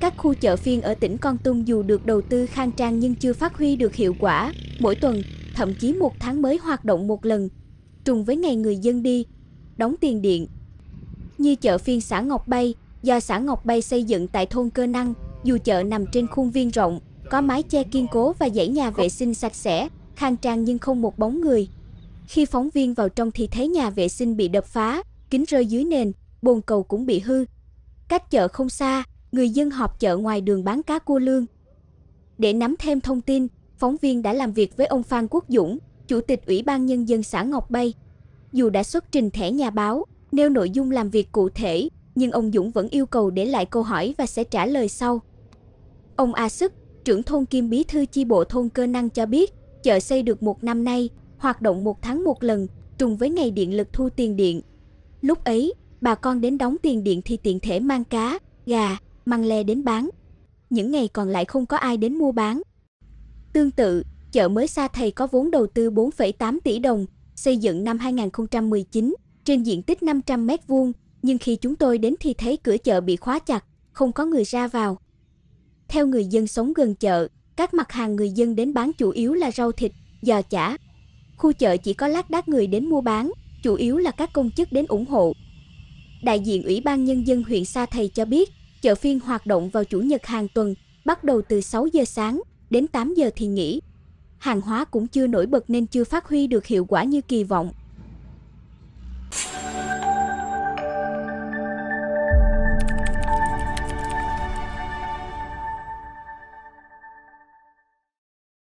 Các khu chợ phiên ở tỉnh Con Tum dù được đầu tư khang trang nhưng chưa phát huy được hiệu quả, mỗi tuần, thậm chí một tháng mới hoạt động một lần, trùng với ngày người dân đi, đóng tiền điện. Như chợ phiên xã Ngọc Bay, do xã Ngọc Bay xây dựng tại thôn Cơ Năng, dù chợ nằm trên khuôn viên rộng, có mái che kiên cố và dãy nhà vệ sinh sạch sẽ, khang trang nhưng không một bóng người. Khi phóng viên vào trong thì thấy nhà vệ sinh bị đập phá, kính rơi dưới nền, bồn cầu cũng bị hư. Cách chợ không xa, người dân họp chợ ngoài đường bán cá cua lương. Để nắm thêm thông tin, phóng viên đã làm việc với ông Phan Quốc Dũng, Chủ tịch Ủy ban Nhân dân xã Ngọc Bay. Dù đã xuất trình thẻ nhà báo, nêu nội dung làm việc cụ thể, nhưng ông Dũng vẫn yêu cầu để lại câu hỏi và sẽ trả lời sau. Ông A Sức, trưởng thôn Kim Bí Thư chi bộ thôn Cơ Năng cho biết, chợ xây được một năm nay, hoạt động một tháng một lần, trùng với ngày điện lực thu tiền điện. Lúc ấy, bà con đến đóng tiền điện thì tiện thể mang cá, gà, mang le đến bán. Những ngày còn lại không có ai đến mua bán. Tương tự, chợ mới Sa Thầy có vốn đầu tư 4,8 tỷ đồng, xây dựng năm 2019 trên diện tích 500 mét vuông, nhưng khi chúng tôi đến thì thấy cửa chợ bị khóa chặt, không có người ra vào. Theo người dân sống gần chợ, các mặt hàng người dân đến bán chủ yếu là rau thịt, giò chả. Khu chợ chỉ có lác đác người đến mua bán, chủ yếu là các công chức đến ủng hộ. Đại diện Ủy ban Nhân dân huyện Sa Thầy cho biết, Chợ phiên hoạt động vào chủ nhật hàng tuần, bắt đầu từ 6 giờ sáng đến 8 giờ thì nghỉ. Hàng hóa cũng chưa nổi bật nên chưa phát huy được hiệu quả như kỳ vọng.